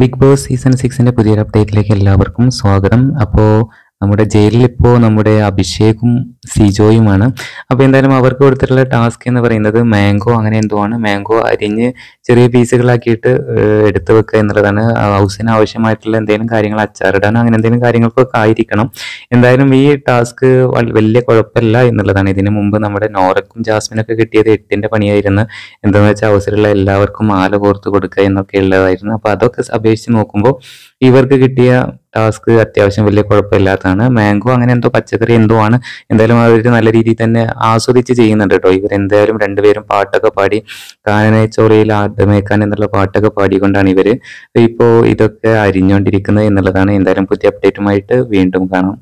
big boss season സിക്സിൻ്റെ പുതിയൊരു അപ്ഡേറ്റിലേക്ക് എല്ലാവർക്കും സ്വാഗതം അപ്പോൾ നമ്മുടെ ജയിലിൽ ഇപ്പോൾ നമ്മുടെ അഭിഷേകും സിജോയുമാണ് അപ്പോൾ എന്തായാലും അവർക്ക് കൊടുത്തിട്ടുള്ള ടാസ്ക് എന്ന് പറയുന്നത് മാംഗോ അങ്ങനെ എന്തോ ആണ് മാംഗോ അരിഞ്ഞ് ചെറിയ പീസുകളാക്കിയിട്ട് എടുത്തു വെക്കുക എന്നുള്ളതാണ് ഹൗസിന് ആവശ്യമായിട്ടുള്ള എന്തെങ്കിലും കാര്യങ്ങൾ അച്ചാറിടാനോ അങ്ങനെ എന്തെങ്കിലും കാര്യങ്ങൾക്കൊക്കെ ആയിരിക്കണം എന്തായാലും ഈ ടാസ്ക് വലിയ കുഴപ്പമില്ല എന്നുള്ളതാണ് ഇതിനു മുമ്പ് നമ്മുടെ നോറക്കും ജാസ്മിനൊക്കെ കിട്ടിയത് എട്ടിൻ്റെ പണിയായിരുന്നു എന്താണെന്ന് വെച്ചാൽ അവസരമുള്ള എല്ലാവർക്കും ആല കോർത്ത് കൊടുക്കുക എന്നൊക്കെ ഉള്ളതായിരുന്നു അപ്പോൾ അതൊക്കെ അപേക്ഷിച്ച് നോക്കുമ്പോൾ ഇവർക്ക് കിട്ടിയ ടാസ്ക് അത്യാവശ്യം വലിയ കുഴപ്പമില്ലാത്തതാണ് മാംഗോ അങ്ങനെ എന്തോ പച്ചക്കറി എന്തോ ആണ് എന്തായാലും അവർ നല്ല രീതിയിൽ തന്നെ ആസ്വദിച്ച് ചെയ്യുന്നുണ്ട് കേട്ടോ എന്തായാലും രണ്ടുപേരും പാട്ടൊക്കെ പാടി കാനനെ ചോറയിൽ ആദ്യമേക്കാൻ എന്നുള്ള പാട്ടൊക്കെ പാടിക്കൊണ്ടാണ് ഇവർ ഇപ്പോൾ ഇതൊക്കെ അരിഞ്ഞുകൊണ്ടിരിക്കുന്നത് എന്നുള്ളതാണ് എന്തായാലും പുതിയ അപ്ഡേറ്റുമായിട്ട് വീണ്ടും കാണാം